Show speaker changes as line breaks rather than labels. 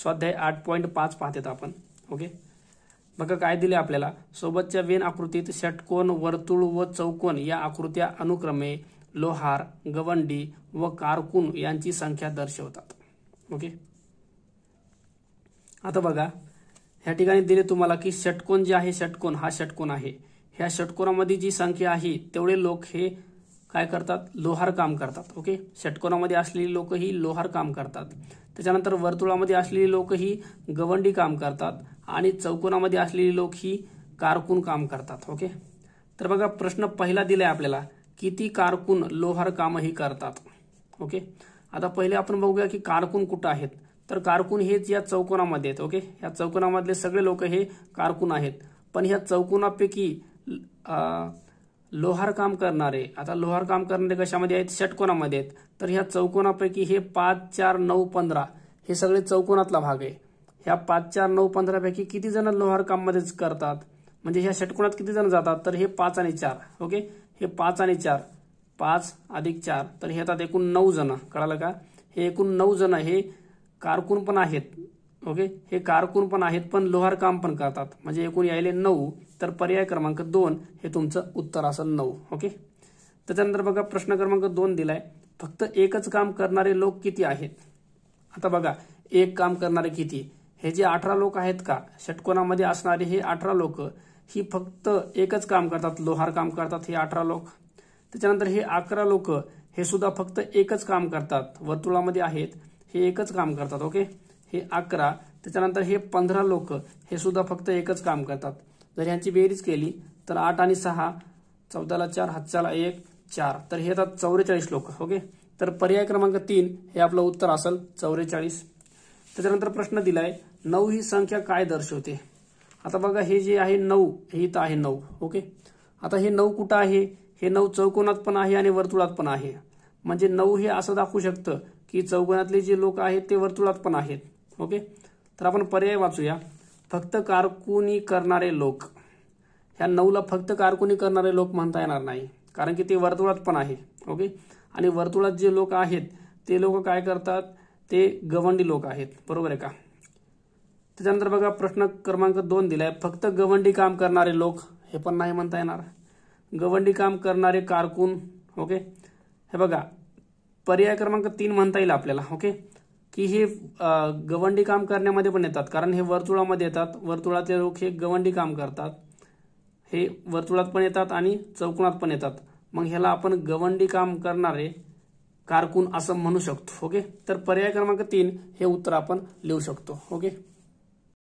स्वाध्याय आठ पॉईंट पाच पाहतात आपण ओके बघा काय दिले आपल्याला सोबतच्या वेन आकृतीत षटकोन वर्तुळ व चौकोन या आकृत्या अनुक्रमे लोहार गवंडी व कारकून यांची संख्या दर्शवतात ओके आता बघा ह्या ठिकाणी दिले तुम्हाला की षटकोन जे आहे षटकोन हा षटकोन आहे ह्या षटकोनामध्ये जी संख्या आहे तेवढे लोक हे काय करतात लोहार काम करतात ओके षटकोनामध्ये असलेली लोक ही लोहार काम करतात त्याच्यानंतर वर्तुळामध्ये असलेली लोक ही गवंडी काम करतात आणि चौकोनामध्ये असलेली लोक ही कारकून काम करतात ओके तर बघा प्रश्न पहिला दिलाय आपल्याला किती कारकून लोहार कामही करतात ओके आता पहिले आपण बघूया की कारकून कुठं आहेत तर कारकून हेच या चौकोनामध्ये आहेत ओके या चौकोनामधले सगळे लोक हे कारकून आहेत पण ह्या चौकोनापैकी लोहार काम करणारे आता लोहार काम करणारे कशामध्ये आहेत षटकोनामध्ये आहेत तर ह्या चौकोनापैकी हे पाच चार नऊ पंधरा हे सगळे चौकोनातला भाग आहे ह्या पाच चार नऊ पंधरापैकी किती जण लोहार करतात म्हणजे ह्या षटकोनात किती जण जातात तर हे पाच आणि चार ओके हे पाच आणि चार पाच अधिक चार तर हे येतात एकूण नऊ जण कळालं का हे एकूण नऊ जण हे कारकून पण आहेत ओके हे कारकून पण आहेत पण लोहार काम पण करतात म्हणजे एकूण यायले नऊ तर पर्याय क्रमांक दोन हे तुमचं उत्तर असेल नऊ ओके त्याच्यानंतर बघा प्रश्न क्रमांक दोन दिलाय फक्त एकच काम करणारे लोक किती आहेत आता बघा एक काम करणारे किती हे जे अठरा लोक आहेत का षटकोनामध्ये असणारे हे अठरा लोक ही फक्त एकच काम करतात लोहार काम करतात हे अठरा लोक त्याच्यानंतर हे अकरा लोक हे सुद्धा फक्त एकच काम करतात वर्तुळामध्ये आहेत हे एकच काम करतात ओके हे अकरा त्याच्यानंतर हे पंधरा लोक हे सुद्धा फक्त एकच काम करतात जर यांची बेरीज केली तर आठ आणि सहा चौदाला चार हातच्याला एक चार तर हे येतात चौवेचाळीस लोक ओके तर पर्याय क्रमांक तीन हे आपलं उत्तर असेल चौवेचाळीस त्याच्यानंतर प्रश्न दिलाय नऊ ही संख्या काय दर्शवते आता बघा हे जे आहे नऊ हे इथं आहे नऊ ओके आता हे नऊ कुठं आहे हे नऊ चौकोनात पण आहे आणि वर्तुळात पण आहे म्हणजे नऊ हे असं दाखवू शकतं की चौकोनातले जे लोक आहेत ते वर्तुळात पण आहेत ओके तर आपण पर्याय वाचूया फक्त कारकुनी करणारे लोक ह्या नऊला फक्त कारकुनी करणारे लोक म्हणता येणार नाही कारण की ते वर्तुळात पण आहे ओके आणि वर्तुळात जे लोक आहेत ते लोक काय करतात ते गवंडी लोक आहेत बरोबर आहे का त्याच्यानंतर बघा प्रश्न क्रमांक दोन दिलाय फक्त गवंडी काम करणारे लोक हे पण नाही म्हणता येणार गवंडी काम करणारे कारकून ओके हे बघा पर्याय क्रमांक तीन म्हणता येईल आपल्याला ओके की हे गवंडी काम करण्यामध्ये पण येतात कारण हे वर्तुळामध्ये येतात वर्तुळातले लोक हे गवंडी काम करतात हे वर्तुळात पण येतात आणि चौकोनात पण येतात मग ह्याला आपण गवंडी काम करणारे कारकून असं म्हणू शकतो ओके तर पर्याय क्रमांक तीन हे उत्तर आपण लिहू शकतो ओके